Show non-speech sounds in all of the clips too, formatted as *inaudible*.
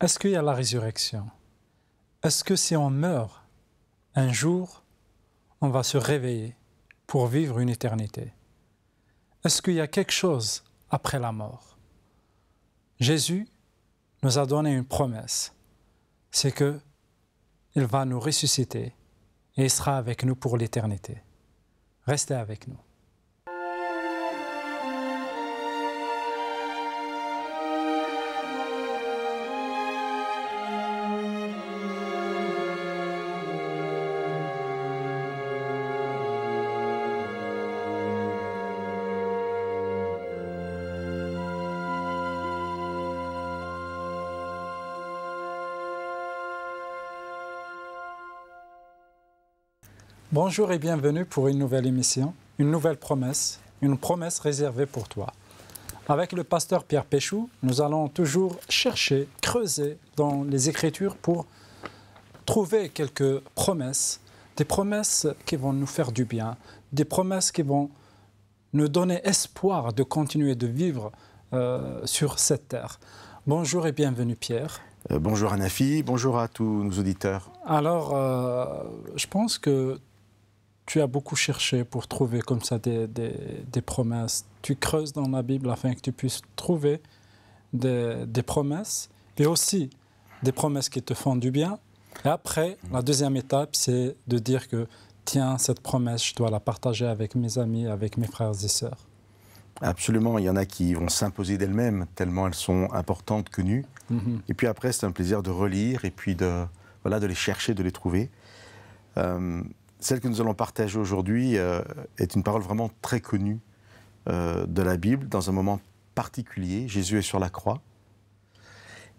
Est-ce qu'il y a la résurrection Est-ce que si on meurt, un jour, on va se réveiller pour vivre une éternité Est-ce qu'il y a quelque chose après la mort Jésus nous a donné une promesse, c'est que il va nous ressusciter et il sera avec nous pour l'éternité. Restez avec nous. Bonjour et bienvenue pour une nouvelle émission, une nouvelle promesse, une promesse réservée pour toi. Avec le pasteur Pierre Péchou, nous allons toujours chercher, creuser dans les Écritures pour trouver quelques promesses, des promesses qui vont nous faire du bien, des promesses qui vont nous donner espoir de continuer de vivre euh, sur cette terre. Bonjour et bienvenue Pierre. Euh, bonjour bonjour Anafi, bonjour à tous nos auditeurs. Alors, euh, je pense que tu as beaucoup cherché pour trouver comme ça des, des, promesses. Tu creuses dans la Bible afin que tu puisses trouver des, des, promesses et aussi des promesses qui te font du bien. Et après, la deuxième étape, c'est de dire que tiens, cette promesse, je dois la partager avec mes amis, avec mes frères et sœurs. Absolument, il y en a qui vont s'imposer d'elles-mêmes, tellement elles sont importantes, connues. Mhm. Et puis après, c'est un plaisir de relire et puis de, voilà, de les chercher, de les trouver. Euh, celle que nous allons partager aujourd'hui euh, est une parole vraiment très connue euh, de la Bible, dans un moment particulier. Jésus est sur la croix.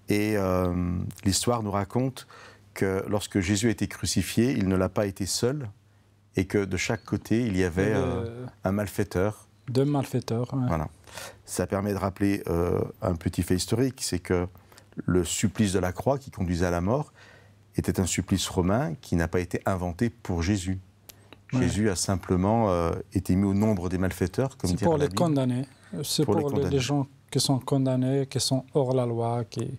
Et euh, l'histoire nous raconte que lorsque Jésus a été crucifié, il ne l'a pas été seul, et que de chaque côté, il y avait un malfaiteur. Deux malfaiteurs. Voilà. Ça permet de rappeler un petit fait historique, c'est que le supplice de la croix qui conduisait à la mort, était un supplice romain qui n'a pas été inventé pour Jésus. Jésus a simplement euh, été mis au nombre des malfaiteurs, comme C'est pour les condamnés. C'est pour, les, gens qui sont condamnés, qui sont hors la loi, qui.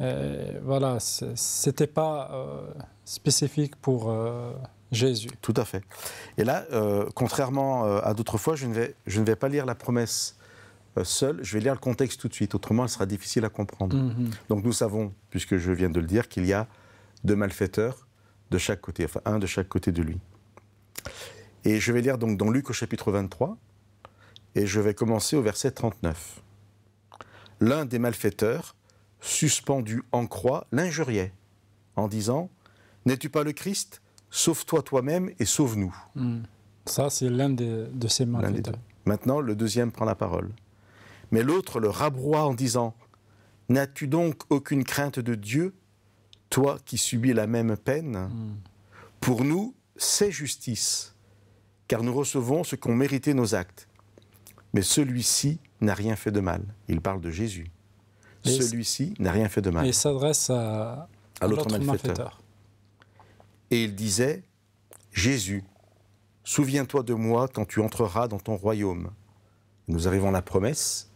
Euh, voilà, c'était pas euh, spécifique pour Jésus. Tout à fait. Et là, contrairement à d'autres fois, je ne, vais, je ne vais pas lire la promesse seule, je vais lire le contexte tout de suite, autrement elle sera difficile à comprendre. Mhm. Donc nous savons, puisque je viens de le dire, qu'il y a de malfaiteurs de chaque côté, enfin un de chaque côté de lui. Et je vais lire donc dans Luc au chapitre 23, et je vais commencer au verset 39. L'un des malfaiteurs, suspendu en croix, l'injuriait en disant N'es-tu pas le Christ Sauve-toi toi-même et sauve-nous. Hmm. Ça, c'est l'un de, de, ces malfaiteurs. Maintenant, le deuxième prend la parole. Mais l'autre le rabroie en disant N'as-tu donc aucune crainte de Dieu, toi qui subis la même peine, hmm. pour nous, c'est justice, car nous recevons ce qu'ont mérité nos actes. Mais celui-ci n'a rien fait de mal. Il parle de Jésus. Celui-ci n'a rien fait de mal. Et il s'adresse à, l'autre malfaiteur. Et il disait, Jésus, souviens-toi de moi quand tu entreras dans ton royaume. Nous arrivons à la promesse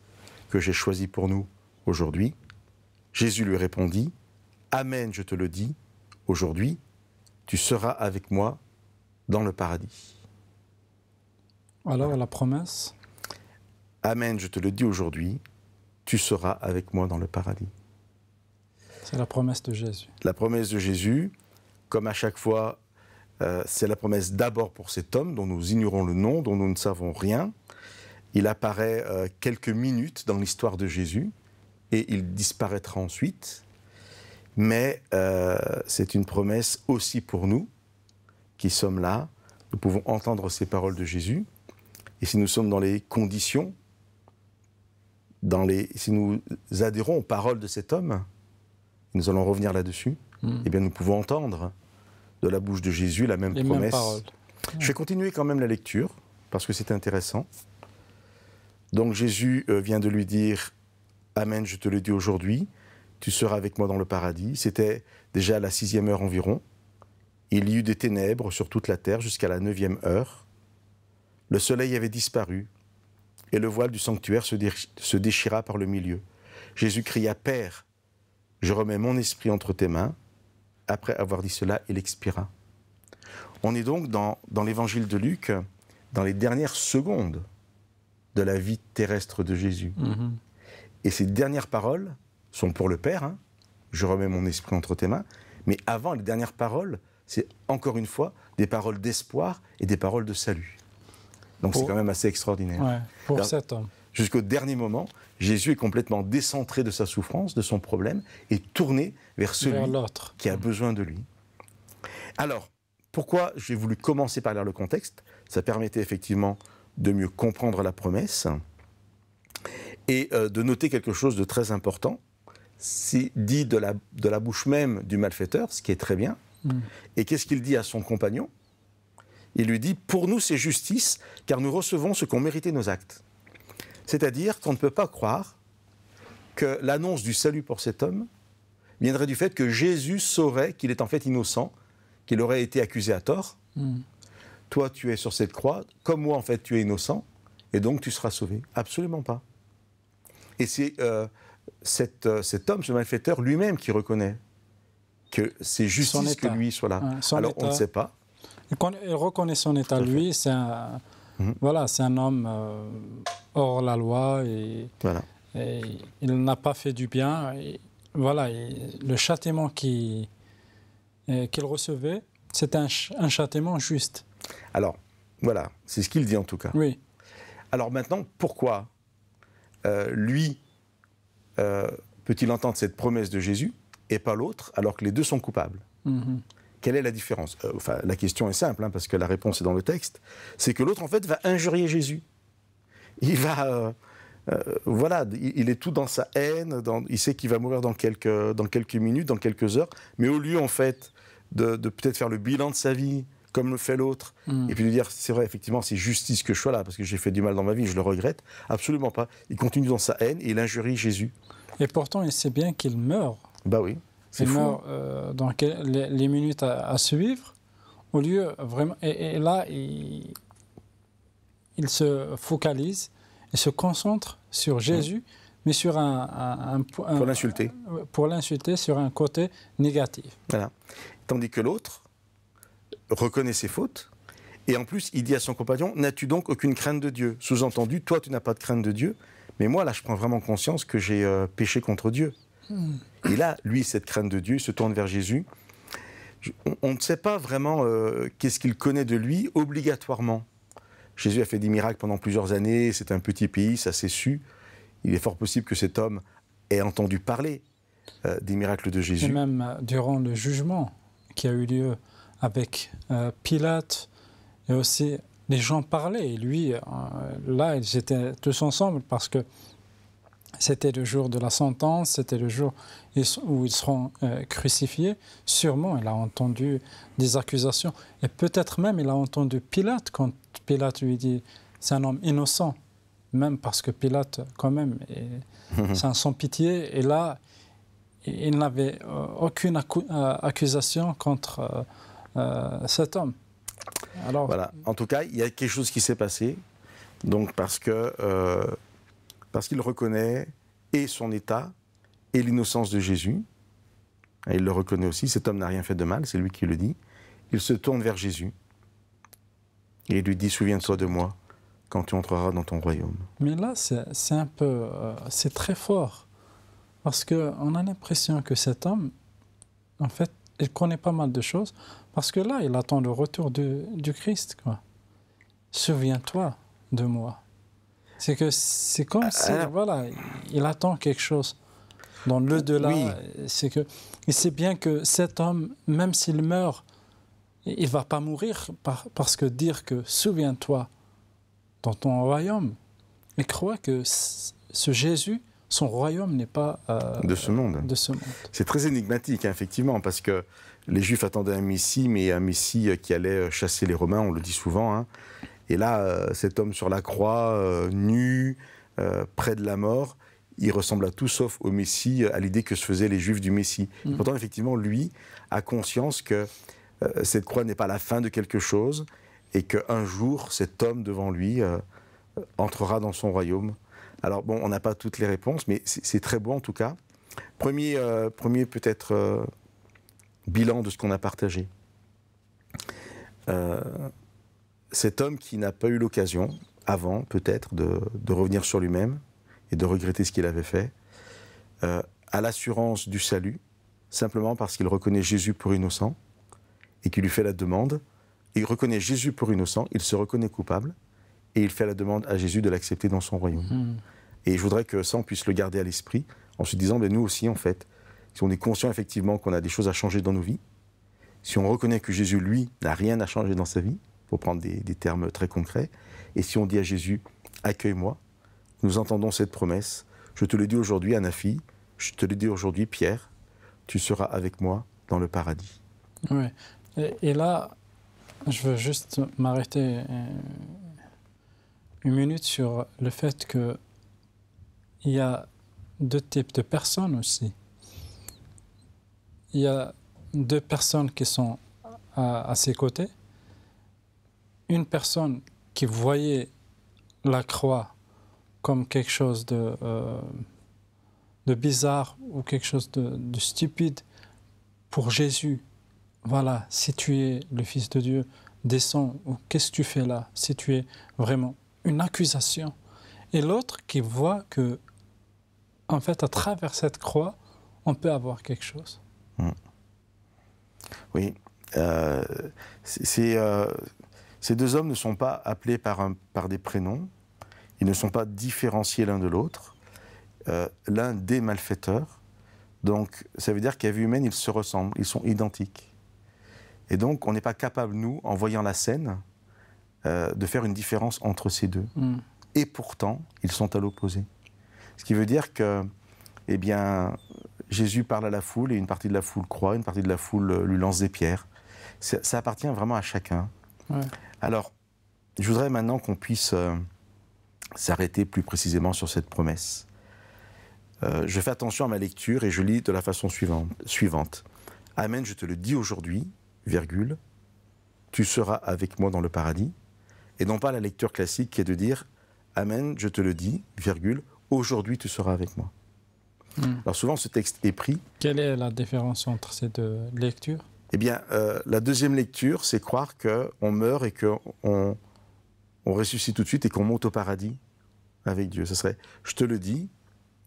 que j'ai choisie pour nous aujourd'hui. Jésus lui répondit, Amen, je te le dis, aujourd'hui, tu seras avec moi dans le paradis. Alors la promesse Amen, je te le dis aujourd'hui, tu seras avec moi dans le paradis. C'est la promesse de Jésus. La promesse de Jésus, comme à chaque fois, euh, c'est la promesse d'abord pour cet homme dont nous ignorons le nom, dont nous ne savons rien. Il apparaît euh, quelques minutes dans l'histoire de Jésus et il disparaîtra ensuite. Mais euh, c'est une promesse aussi pour nous qui sommes là. Nous pouvons entendre ces paroles de Jésus. Et si nous sommes dans les conditions, dans les, si nous adhérons aux paroles de cet homme, nous allons revenir là-dessus, hmm. eh bien nous pouvons entendre de la bouche de Jésus la même promesse. Je vais continuer quand même la lecture, parce que c'est intéressant. Donc Jésus euh, vient de lui dire Amen, je te le dis aujourd'hui, tu seras avec moi dans le paradis. C'était déjà à la sixième heure environ. Il y eut des ténèbres sur toute la terre jusqu'à la neuvième heure. Le soleil avait disparu, et le voile du sanctuaire se, déchira par le milieu. Jésus cria, Père, je remets mon esprit entre tes mains. Après avoir dit cela, il expira. On est donc dans, l'évangile de Luc, dans les dernières secondes de la vie terrestre de Jésus. Mm-hmm. Et ces dernières paroles, sont pour le Père. Hein. Je remets mon esprit entre tes mains. Mais avant, les dernières paroles, c'est encore une fois des paroles d'espoir et des paroles de salut. Donc c'est quand même assez extraordinaire. pour Jusqu'au dernier moment, Jésus est complètement décentré de sa souffrance, de son problème, et tourné vers celui qui a besoin de lui. Alors, pourquoi j'ai voulu commencer par lire le contexte Ça permettait effectivement de mieux comprendre la promesse et euh, de noter quelque chose de très important c'est dit de la, de la bouche même du malfaiteur, ce qui est très bien. Mm. Et qu'est-ce qu'il dit à son compagnon Il lui dit Pour nous, c'est justice, car nous recevons ce qu'ont mérité nos actes. C'est-à-dire qu'on ne peut pas croire que l'annonce du salut pour cet homme viendrait du fait que Jésus saurait qu'il est en fait innocent, qu'il aurait été accusé à tort. Mm. Toi, tu es sur cette croix, comme moi, en fait, tu es innocent, et donc tu seras sauvé. Absolument pas. Et c'est. Euh, cet, euh, cet homme, ce malfaiteur lui-même qui reconnaît que c'est justice que lui soit là. Alors on ne sait pas. Il reconnaît son état, lui, c'est un, mhm. un homme euh, hors la loi et, il n'a pas fait du bien. voilà, le châtiment euh, qu'il recevait, c'est un, châtiment juste. Alors, voilà, c'est ce qu'il dit en tout cas. Oui. Alors maintenant, pourquoi lui euh, peut-il entendre cette promesse de Jésus et pas l'autre, alors que les deux sont coupables mhm. Quelle est la différence euh, Enfin, la question est simple, hein, parce que la réponse est dans le texte. C'est que l'autre, en fait, va injurier Jésus. Il va... Euh, voilà, il, est tout dans sa haine, il sait qu'il va mourir dans quelques, minutes, dans quelques heures, mais au lieu, en fait, de peut-être faire le bilan de sa vie, comme le fait l'autre, hmm. et puis de dire c'est vrai, effectivement, c'est justice que je sois là, parce que j'ai fait du mal dans ma vie, je le regrette. Absolument pas. Il continue dans sa haine et il injurie Jésus. Et pourtant, il sait bien qu'il meurt. Bah oui. Il fou. meurt hein. euh, dans les, minutes à, suivre, au lieu vraiment. Et, là, il, il, se focalise, il se concentre sur hmm. Jésus, mais sur un. un pour l'insulter. Euh, pour l'insulter sur un côté négatif. Voilà. Tandis que l'autre, reconnaît ses fautes. Et en plus, il dit à son compagnon, n'as-tu donc aucune crainte de Dieu Sous-entendu, toi, tu n'as pas de crainte de Dieu, mais moi, là, je prends vraiment conscience que j'ai euh, péché contre Dieu. Hmm. Et là, lui, cette crainte de Dieu, se tourne vers Jésus. on, ne sait pas vraiment euh, qu'est-ce qu'il connaît de lui obligatoirement. Jésus a fait des miracles pendant plusieurs années, c'est un petit pays, ça s'est su. Il est fort possible que cet homme ait entendu parler euh, des miracles de Jésus. Et même durant le jugement qui a eu lieu avec euh, Pilate et aussi les gens parlaient. Et lui, euh, là, ils étaient tous ensemble parce que c'était le jour de la sentence, c'était le jour où ils seront euh, crucifiés. Sûrement, il a entendu des accusations. Et peut-être même, il a entendu Pilate quand Pilate lui dit, c'est un homme innocent. Même parce que Pilate, quand même, mhm. c'est un sans pitié. Et là, il n'avait aucune accusation contre euh, cet homme. Alors, voilà. En tout cas, il y a quelque chose qui s'est passé. Donc parce que euh, parce qu'il reconnaît et son état et l'innocence de Jésus. Et il le reconnaît aussi. Cet homme n'a rien fait de mal. C'est lui qui le dit. Il se tourne vers Jésus et il lui dit Souviens-toi de moi quand tu entreras dans ton royaume. Mais là, c'est un peu, euh, c'est très fort parce que on a l'impression que cet homme, en fait, il connaît pas mal de choses. Parce que là, il attend le retour de, du Christ. Quoi. Souviens-toi de moi. C'est que c'est comme ah, si, ah. voilà, il attend quelque chose. Dans le delà c'est que il sait bien que cet homme, même s'il meurt, il va pas mourir parce que dire que souviens-toi dans ton royaume, Et crois que ce Jésus, son royaume n'est pas euh, de ce monde. De ce monde. C'est très énigmatique, hein, effectivement, parce que les Juifs attendaient un Messie, mais un Messie qui allait euh, chasser les Romains, on le dit souvent. Hein. Et là, euh, cet homme sur la croix, euh, nu, près de la mort, il ressemble à tout sauf au Messie, à l'idée que se faisaient les Juifs du Messie. Mm. Pourtant, effectivement, lui a conscience que cette croix n'est pas la fin de quelque chose et qu'un jour, cet homme devant lui entrera dans son royaume. Alors, bon, on n'a pas toutes les réponses, mais c'est très beau en tout cas. Premier, premier peut-être bilan de ce qu'on a partagé. Euh, cet homme qui n'a pas eu l'occasion, avant peut-être, de, revenir sur lui-même et de regretter ce qu'il avait fait, euh, a l'assurance du salut, simplement parce qu'il reconnaît Jésus pour innocent et qu'il lui fait la demande. il reconnaît Jésus pour innocent, il se reconnaît coupable et il fait la demande à Jésus de l'accepter dans son royaume. Hmm. Et je voudrais que ça, on puisse le garder à l'esprit en se disant, mais ben, nous aussi, en fait, si on est conscient effectivement qu'on a des choses à changer dans nos vies, si on reconnaît que Jésus, lui, n'a rien à changer dans sa vie, pour prendre des, termes très concrets, et si on dit à Jésus, accueille-moi, nous entendons cette promesse, je te le dis aujourd'hui, Anafi, je te le dis aujourd'hui, Pierre, tu seras avec moi dans le paradis. Oui, et, et là, je veux juste m'arrêter euh, une minute sur le fait que il y a deux types de personnes aussi il y a deux personnes qui sont à, ses côtés. Une personne qui voyait la croix comme quelque chose de, euh, bizarre ou quelque chose de, stupide pour Jésus. Voilà, si tu es le Fils de Dieu, descends ou qu'est-ce que tu fais là Si tu es vraiment une accusation. Et l'autre qui voit que, en fait, à travers cette croix, on peut avoir quelque chose. Oui. Euh, c'est, euh, ces deux hommes ne sont pas appelés par, un, par des prénoms, ils ne sont pas différenciés l'un de l'autre. Euh, l'un des malfaiteurs, donc ça veut dire qu'à vue humaine, ils se ressemblent, ils sont identiques. Et donc on n'est pas capable, nous, en voyant la scène, de faire une différence entre ces deux. Mm. Et pourtant, ils sont à l'opposé. Ce qui veut dire que, eh bien, Jésus parle à la foule et une partie de la foule croit, une partie de la foule euh, lui lance des pierres. Ça, appartient vraiment à chacun. Alors, je voudrais maintenant qu'on puisse euh, s'arrêter plus précisément sur cette promesse. Euh, je fais attention à ma lecture et je lis de la façon suivante. suivante. Amen, je te le dis aujourd'hui, virgule, tu seras avec moi dans le paradis. Et non pas la lecture classique qui est de dire Amen, je te le dis, virgule, aujourd'hui tu seras avec moi. Hmm. Alors souvent, ce texte est pris. Quelle est la différence entre ces deux lectures Eh bien, euh, la deuxième lecture, c'est croire qu'on meurt et qu'on on, ressuscite tout de suite et qu'on monte au paradis avec Dieu. Ce serait, je te le dis,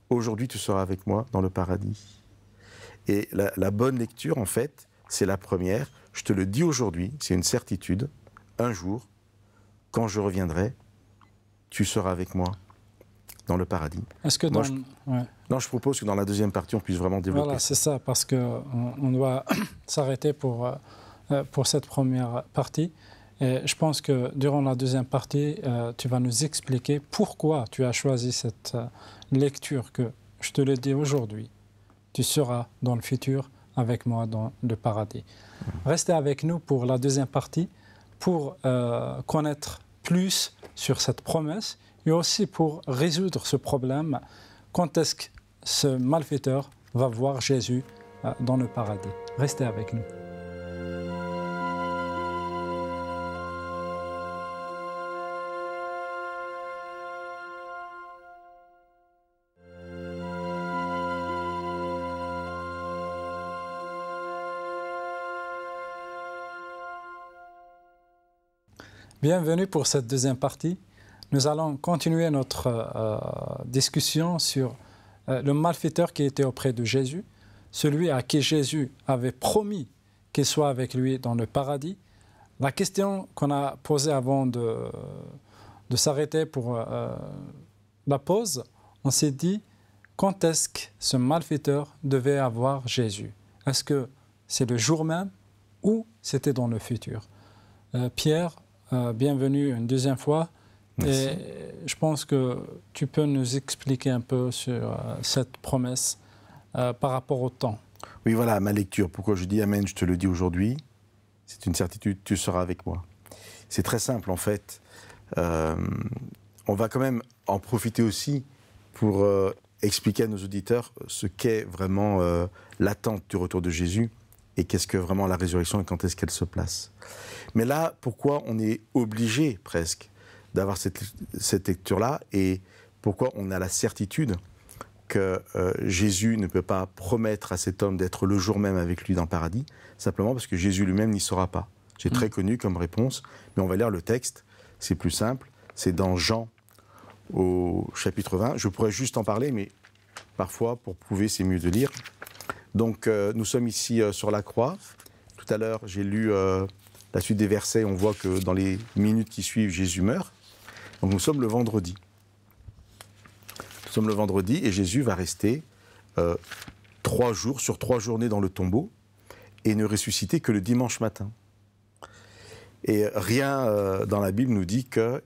aujourd'hui tu seras avec moi dans le paradis. Et la bonne lecture, en fait, c'est la première. Je te le dis aujourd'hui, c'est une certitude. Un jour, quand je reviendrai, tu seras avec moi dans le paradis. Est-ce que Non, je propose que dans la deuxième partie, on puisse vraiment développer. Voilà, c'est ça, parce qu'on euh, on doit *coughs* s'arrêter pour, euh, euh, pour cette première partie. Et je pense que durant la deuxième partie, tu vas nous expliquer pourquoi tu as choisi cette lecture que, je te le dis aujourd'hui, tu seras dans le futur avec moi dans le paradis. Mmh. Restez avec nous pour la deuxième partie pour connaître plus sur cette promesse et aussi pour résoudre ce problème, quand est-ce que ce malfaiteur va voir Jésus euh, dans le paradis Restez avec nous. Bienvenue pour cette deuxième partie nous allons continuer notre euh, discussion sur euh, le malfaiteur qui était auprès de Jésus, celui à qui Jésus avait promis qu'il soit avec lui dans le paradis. La question qu'on a posée avant de, s'arrêter pour euh, la pause, on s'est dit quand est-ce que ce malfaiteur devait avoir Jésus Est-ce que c'est le jour même ou c'était dans le futur Pierre, bienvenue une deuxième fois. Et je pense que tu peux nous expliquer un peu sur euh, cette promesse euh, par rapport au temps. Oui, voilà ma lecture. Pourquoi je dis Amen, je te le dis aujourd'hui. C'est une certitude, tu seras avec moi. C'est très simple en fait. Euh, on va quand même en profiter aussi pour expliquer à nos auditeurs ce qu'est vraiment l'attente du retour de Jésus et qu'est-ce que vraiment la résurrection et quand est-ce qu'elle se place. Mais là, pourquoi on est obligé presque d'avoir cette, lecture-là et pourquoi on a la certitude que euh, Jésus ne peut pas promettre à cet homme d'être le jour même avec lui dans le paradis, simplement parce que Jésus lui-même n'y sera pas. J'ai mm. très connu comme réponse, mais on va lire le texte, c'est plus simple, c'est dans Jean au chapitre 20. Je pourrais juste en parler, mais parfois, pour prouver, c'est mieux de lire. Donc, euh, nous sommes ici euh, sur la croix. Tout à l'heure, j'ai lu la suite des versets, on voit que dans les minutes qui suivent, Jésus meurt nous sommes le vendredi. Nous sommes le vendredi et Jésus va rester euh, trois jours sur trois journées dans le tombeau et ne ressusciter que le dimanche matin. Et rien euh, dans la Bible nous dit que,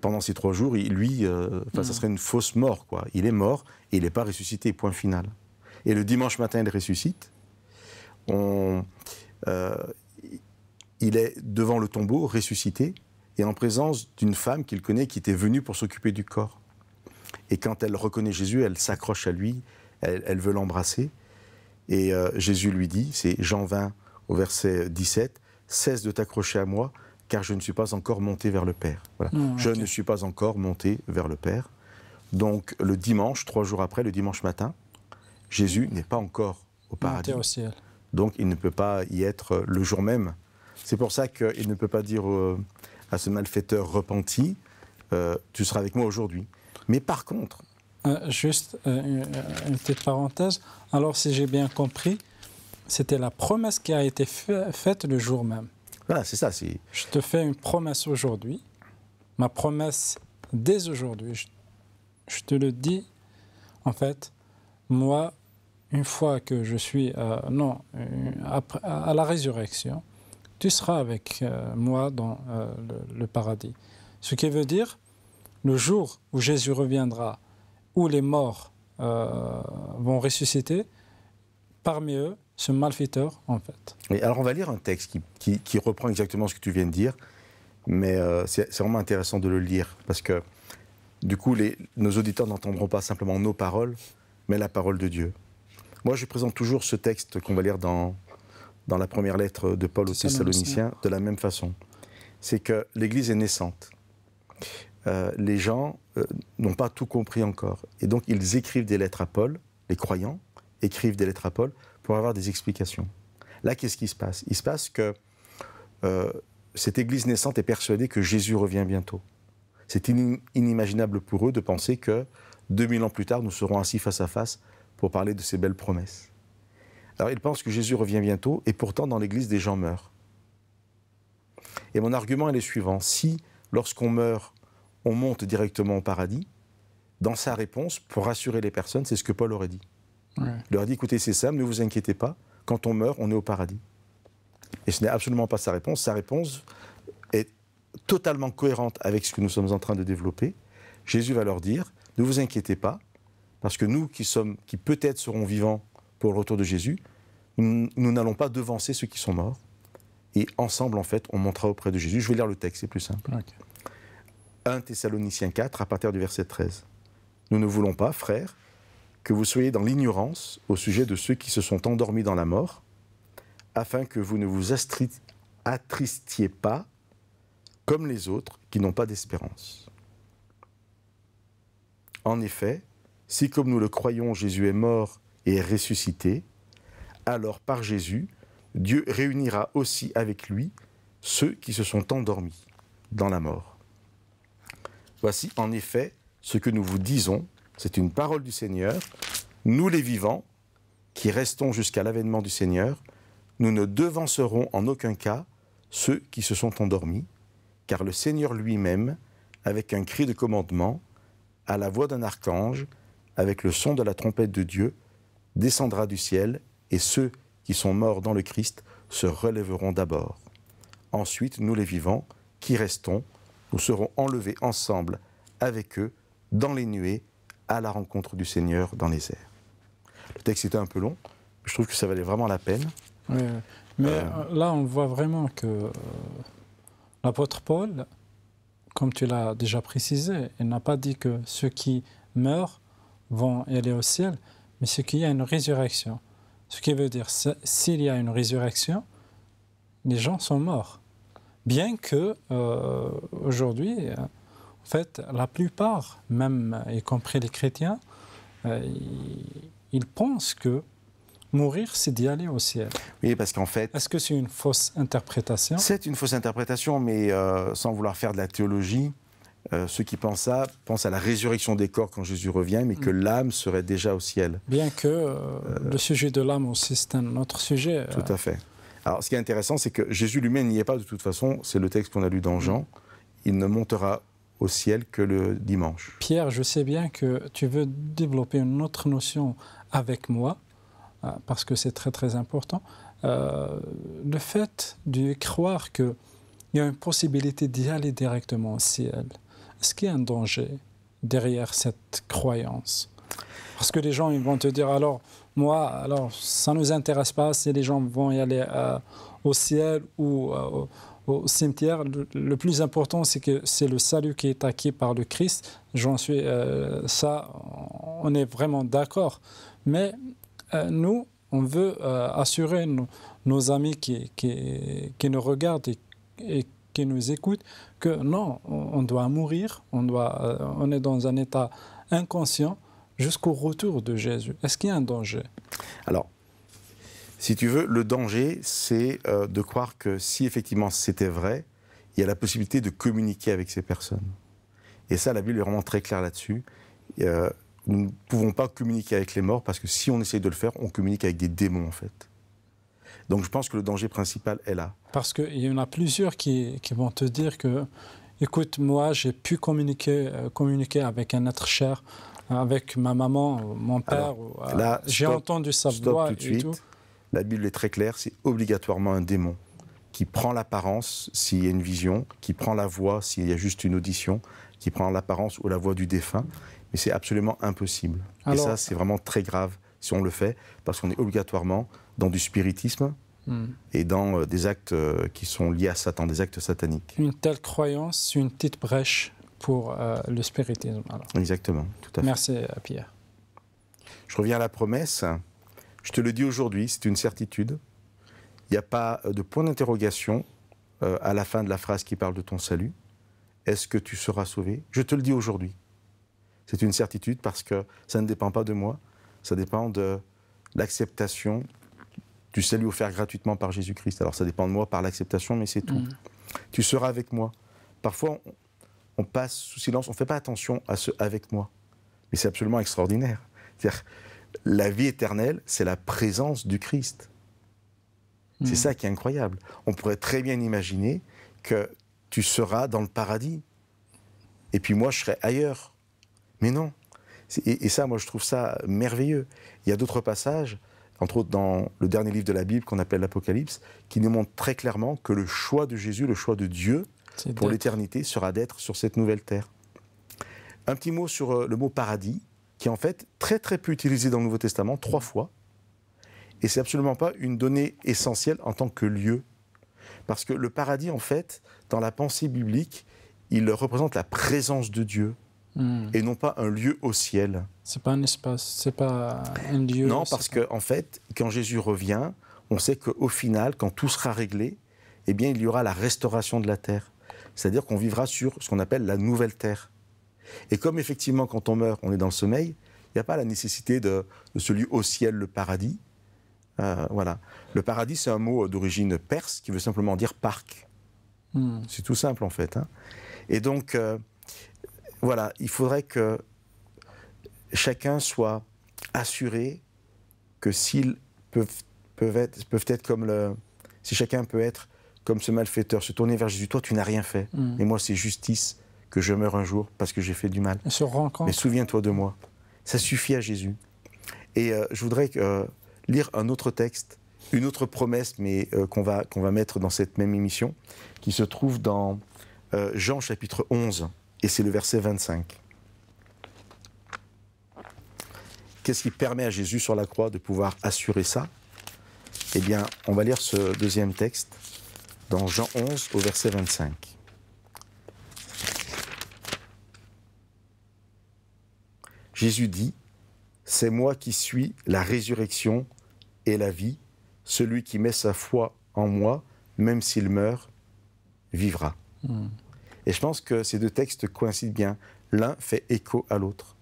pendant ces trois jours, lui, euh, ça mm. serait une fausse mort. Quoi. Il est mort et il n'est pas ressuscité, point final. Et le dimanche matin, il ressuscite. On, il est devant le tombeau, ressuscité est en présence d'une femme qu'il connaît qui était venue pour s'occuper du corps. Et quand elle reconnaît Jésus, elle s'accroche à lui, elle, veut l'embrasser. Et euh, Jésus lui dit, c'est Jean 20 au verset 17, Cesse de t'accrocher à moi, car je ne suis pas encore monté vers le Père. Je ne suis pas encore monté vers le Père. Donc le dimanche, trois jours après, le dimanche matin, Jésus n'est pas encore au paradis. Donc il ne peut pas y être le jour même. C'est pour ça qu'il ne peut pas dire euh, à ce malfaiteur repenti, euh, tu seras avec moi aujourd'hui. Mais par contre... Euh, juste euh, une petite parenthèse. Alors si j'ai bien compris, c'était la promesse qui a été faite le jour même. Voilà, c'est ça. Je te fais une promesse aujourd'hui. Ma promesse dès aujourd'hui, je, te le dis, en fait, moi, une fois que je suis, non, à la résurrection, tu seras avec euh, moi dans euh, le, paradis. Ce qui veut dire, le jour où Jésus reviendra, où les morts euh, vont ressusciter, parmi eux, ce malfaiteur, en fait. Et alors, on va lire un texte qui, reprend exactement ce que tu viens de dire, mais c'est vraiment intéressant de le lire, parce que du coup, les, nos auditeurs n'entendront pas simplement nos paroles, mais la parole de Dieu. Moi, je présente toujours ce texte qu'on va lire dans dans la première lettre de Paul aux Thessaloniciens de la même façon. C'est que l'Église est naissante. Euh, les gens euh, n'ont pas tout compris encore. Et donc ils écrivent des lettres à Paul, les croyants écrivent des lettres à Paul pour avoir des explications. Là, qu'est-ce qui se passe Il se passe que euh, cette Église naissante est persuadée que Jésus revient bientôt. C'est inimaginable pour eux de penser que 2000 ans plus tard, nous serons assis face à face pour parler de ces belles promesses. Alors ils pensent que Jésus revient bientôt et pourtant dans l'Église des gens meurent. Et mon argument est le suivant. Si lorsqu'on meurt, on monte directement au paradis, dans sa réponse, pour rassurer les personnes, c'est ce que Paul aurait dit. Il leur dit, écoutez, c'est simple, ne vous inquiétez pas, quand on meurt, on est au paradis. Et ce n'est absolument pas sa réponse. Sa réponse est totalement cohérente avec ce que nous sommes en train de développer. Jésus va leur dire, ne vous inquiétez pas, parce que nous qui sommes, qui peut-être serons vivants pour le retour de Jésus, nous n'allons pas devancer ceux qui sont morts. Et ensemble, en fait, on montera auprès de Jésus. Je vais lire le texte, c'est plus simple. 1 Thessaloniciens 4, à partir du verset 13. Nous ne voulons pas, frères, que vous soyez dans l'ignorance au sujet de ceux qui se sont endormis dans la mort, afin que vous ne vous attristiez pas comme les autres qui n'ont pas d'espérance. En effet, si comme nous le croyons, Jésus est mort et est ressuscité, alors par Jésus, Dieu réunira aussi avec lui ceux qui se sont endormis dans la mort. Voici en effet ce que nous vous disons, c'est une parole du Seigneur, nous les vivants, qui restons jusqu'à l'avènement du Seigneur, nous ne devancerons en aucun cas ceux qui se sont endormis, car le Seigneur lui-même, avec un cri de commandement, à la voix d'un archange, avec le son de la trompette de Dieu, descendra du ciel, et ceux qui sont morts dans le Christ se relèveront d'abord. Ensuite, nous les vivants, qui restons, nous serons enlevés ensemble avec eux dans les nuées à la rencontre du Seigneur dans les airs. Le texte était un peu long, mais je trouve que ça valait vraiment la peine. mais euh. Euh, là, on voit vraiment que euh, l'apôtre Paul, comme tu l'as déjà précisé, il n'a pas dit que ceux qui meurent vont aller au ciel, mais c'est qu'il y a une résurrection. Ce qui veut dire, s'il y a une résurrection, les gens sont morts. Bien que euh, aujourd'hui, en fait, la plupart, même y compris les chrétiens, euh, ils pensent que mourir, c'est d'y aller au ciel. Oui, parce qu'en fait... Est-ce que c'est une fausse interprétation C'est une fausse interprétation, mais euh, sans vouloir faire de la théologie, euh, ceux qui pensent ça pensent à la résurrection des corps quand Jésus revient, mais que mm. l'âme serait déjà au ciel. Bien que euh, euh, le sujet de l'âme aussi, c'est un autre sujet. Tout à fait. Alors, ce qui est intéressant, c'est que Jésus lui-même n'y est pas de toute façon. C'est le texte qu'on a lu dans mm. Jean. Il ne montera au ciel que le dimanche. Pierre, je sais bien que tu veux développer une autre notion avec moi, parce que c'est très très important. le fait de croire qu'il y a une possibilité d'y aller directement au ciel est-ce qu'il y a un danger derrière cette croyance Parce que les gens ils vont te dire alors, moi, alors ça ne nous intéresse pas si les gens vont y aller euh, au ciel ou euh, au, cimetière. Le, plus important, c'est que c'est le salut qui est acquis par le Christ. J'en suis, euh, ça, on est vraiment d'accord. Mais nous, on veut assurer nos, amis qui, qui, qui, nous regardent et, et qui nous écoutent que non, on doit mourir, on, doit, euh, on est dans un état inconscient jusqu'au retour de Jésus. Est-ce qu'il y a un danger Alors, si tu veux, le danger, c'est euh, de croire que si effectivement c'était vrai, il y a la possibilité de communiquer avec ces personnes. Et ça, la Bible est vraiment très claire là-dessus. Euh, nous ne pouvons pas communiquer avec les morts parce que si on essaye de le faire, on communique avec des démons en fait. Donc je pense que le danger principal est là. Parce qu'il y en a plusieurs qui, vont te dire que, écoute, moi j'ai pu communiquer, euh, communiquer avec un être cher, avec ma maman, euh, mon père, euh, là j'ai entendu sa voix tout de suite. La Bible est très claire, c'est obligatoirement un démon qui prend l'apparence s'il y a une vision, qui prend la voix s'il y a juste une audition, qui prend l'apparence ou la voix du défunt, mais c'est absolument impossible. et ça, c'est vraiment très grave si on le fait, parce qu'on est obligatoirement dans du spiritisme hmm. et dans euh, des actes euh, qui sont liés à Satan, des actes sataniques. Une telle croyance, une petite brèche pour euh, le spiritisme. Exactement, tout à fait. Merci Pierre. Je reviens à la promesse. Je te le dis aujourd'hui, c'est une certitude. Il n'y a pas de point d'interrogation à la fin de la phrase qui parle de ton salut. Est-ce que tu seras sauvé Je te le dis aujourd'hui. C'est une certitude parce que ça ne dépend pas de moi, ça dépend de l'acceptation tu salut offert gratuitement par Jésus-Christ. Alors ça dépend de moi, par l'acceptation, mais c'est tout. Mm. Tu seras avec moi. Parfois, on, passe sous silence, on ne fait pas attention à ce avec moi. Mais c'est absolument extraordinaire. la vie éternelle, c'est la présence du Christ. C'est mm. ça qui est incroyable. On pourrait très bien imaginer que tu seras dans le paradis et puis moi je serai ailleurs. Mais non. Et, et ça, moi je trouve ça merveilleux. Il y a d'autres passages entre autres dans le dernier livre de la Bible qu'on appelle l'Apocalypse, qui nous montre très clairement que le choix de Jésus, le choix de Dieu pour l'éternité sera d'être sur cette nouvelle terre. Un petit mot sur euh, le mot paradis, qui est en fait très très peu utilisé dans le Nouveau Testament, trois fois, et c'est absolument pas une donnée essentielle en tant que lieu. Parce que le paradis, en fait, dans la pensée biblique, il représente la présence de Dieu. Hmm. et non pas un lieu au ciel. C'est pas un espace, c'est pas un lieu. Non, parce qu'en en fait, quand Jésus revient, on sait qu'au final, quand tout sera réglé, eh bien, il y aura la restauration de la terre. C'est-à-dire qu'on vivra sur ce qu'on appelle la nouvelle terre. Et comme effectivement, quand on meurt, on est dans le sommeil, il n'y a pas la nécessité de, de, ce lieu au ciel, le paradis. Euh, voilà. Le paradis, c'est un mot d'origine perse qui veut simplement dire parc. Hmm. C'est tout simple en fait. Hein. Et donc, euh, voilà, il faudrait que chacun soit assuré que s'ils peuvent, être, peuvent être comme le. Si chacun peut être comme ce malfaiteur, se tourner vers Jésus, toi tu n'as rien fait, Et hmm. moi c'est justice que je meure un jour parce que j'ai fait du mal. Mais souviens-toi de moi. Ça suffit à Jésus. Et euh, je voudrais euh, lire un autre texte, une autre promesse, mais euh, qu'on va, qu'on va mettre dans cette même émission, qui se trouve dans Jean chapitre 11 et c'est le verset 25. Qu'est-ce qui permet à Jésus sur la croix de pouvoir assurer ça Eh bien, on va lire ce deuxième texte dans Jean 11 au verset 25. Jésus dit, C'est moi qui suis la résurrection et la vie, celui qui met sa foi en moi, même s'il meurt, vivra. Hmm. Et je pense que ces deux textes coïncident bien. L'un fait écho à l'autre.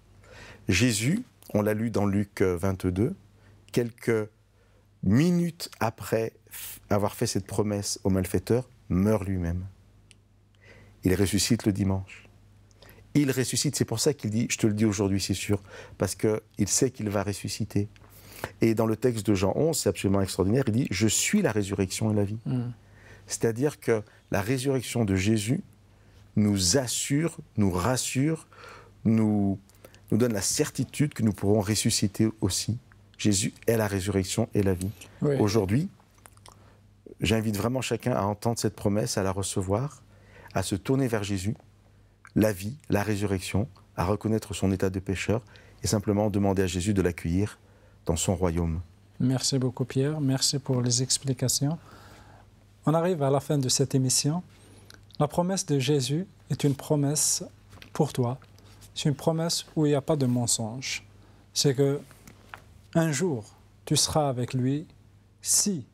Jésus, on l'a lu dans Luc 22, euh, quelques minutes après avoir fait cette promesse au malfaiteur, meurt lui-même. Il ressuscite le dimanche. Il ressuscite, c'est pour ça qu'il dit, je te le dis aujourd'hui, c'est sûr, parce qu'il sait qu'il va ressusciter. Et dans le texte de Jean 11, c'est absolument extraordinaire, il dit, je suis la résurrection et la vie. Mm. C'est-à-dire que la résurrection de Jésus nous assure, nous rassure, nous, nous donne la certitude que nous pourrons ressusciter aussi. Jésus est la résurrection et la vie. Aujourd'hui, j'invite vraiment chacun à entendre cette promesse, à la recevoir, à se tourner vers Jésus, la vie, la résurrection, à reconnaître son état de pécheur et simplement demander à Jésus de l'accueillir dans son royaume. Merci beaucoup Pierre, merci pour les explications. On arrive à la fin de cette émission. La promesse de Jésus est une promesse pour toi. C'est une promesse où il n'y a pas de mensonge. C'est que un jour, tu seras avec lui si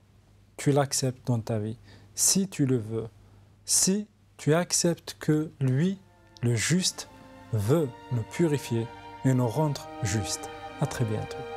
tu l'acceptes dans ta vie, si tu le veux, si tu acceptes que lui, le juste, veut nous purifier et nous rendre justes. À très bientôt.